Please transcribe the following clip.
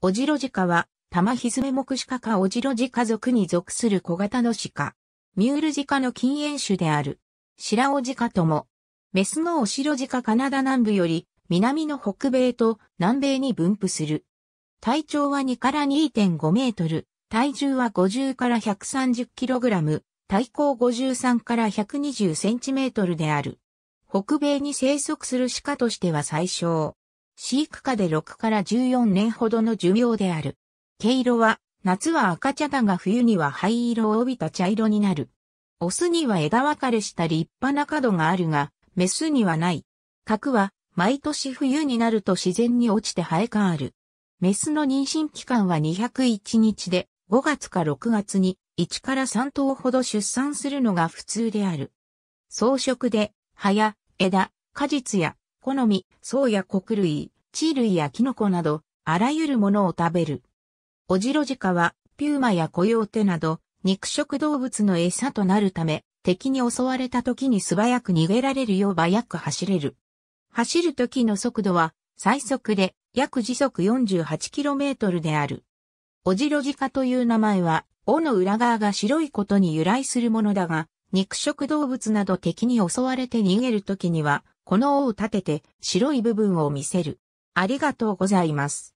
オジロジカは、玉ひずめ目鹿かオジロジカ族に属する小型の鹿。ミュールジカの禁煙種である。白オジカとも。メスのオシロジカカナダ南部より、南の北米と南米に分布する。体長は2から2.5メートル、体重は50から130キログラム、体高53から120センチメートルである。北米に生息する鹿としては最小。飼育下で6から14年ほどの寿命である。毛色は、夏は赤茶だが冬には灰色を帯びた茶色になる。オスには枝分かれした立派な角があるが、メスにはない。核は、毎年冬になると自然に落ちて生え変わる。メスの妊娠期間は201日で、5月か6月に1から3頭ほど出産するのが普通である。草食で、葉や枝、果実や好み、草や穀類、地類やキノコなど、あらゆるものを食べる。オジロジカは、ピューマやコヨーテなど、肉食動物の餌となるため、敵に襲われた時に素早く逃げられるよう早く走れる。走る時の速度は、最速で、約時速 48km である。オジロジカという名前は、尾の裏側が白いことに由来するものだが、肉食動物など敵に襲われて逃げるときには、この尾を立てて白い部分を見せる。ありがとうございます。